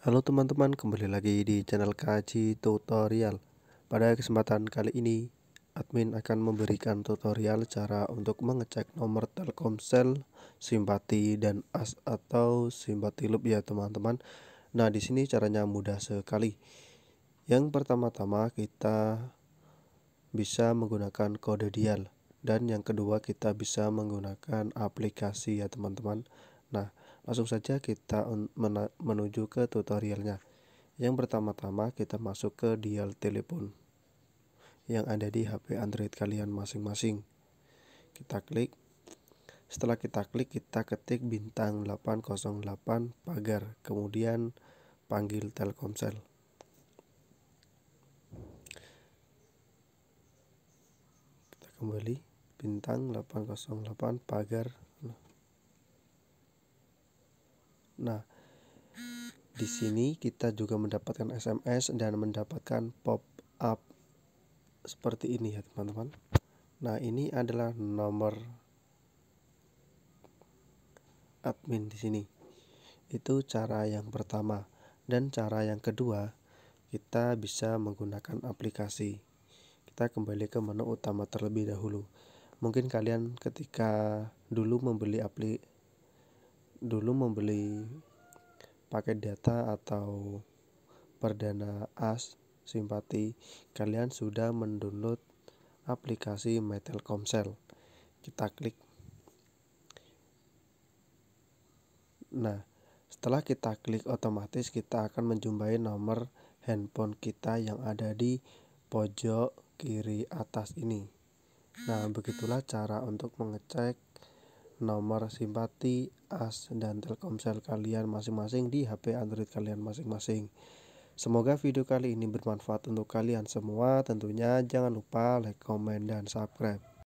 Halo teman-teman, kembali lagi di channel Kaji Tutorial. Pada kesempatan kali ini, admin akan memberikan tutorial cara untuk mengecek nomor Telkomsel, simpati dan AS atau simpati loop ya teman-teman. Nah, di sini caranya mudah sekali. Yang pertama-tama kita bisa menggunakan kode dial dan yang kedua kita bisa menggunakan aplikasi ya teman-teman. Nah, Langsung saja kita menuju ke tutorialnya. Yang pertama-tama kita masuk ke dial telepon yang ada di HP Android kalian masing-masing. Kita klik. Setelah kita klik, kita ketik bintang 808 pagar, kemudian panggil Telkomsel. Kita kembali bintang 808 pagar Nah, di sini kita juga mendapatkan SMS dan mendapatkan pop-up seperti ini ya, teman-teman. Nah, ini adalah nomor admin di sini. Itu cara yang pertama. Dan cara yang kedua, kita bisa menggunakan aplikasi. Kita kembali ke menu utama terlebih dahulu. Mungkin kalian ketika dulu membeli aplikasi dulu membeli paket data atau perdana as simpati kalian sudah mendownload aplikasi metelkomsel kita klik nah setelah kita klik otomatis kita akan menjumpai nomor handphone kita yang ada di pojok kiri atas ini nah begitulah cara untuk mengecek nomor simpati, AS, dan Telkomsel kalian masing-masing di HP Android kalian masing-masing. Semoga video kali ini bermanfaat untuk kalian semua. Tentunya jangan lupa like, comment, dan subscribe.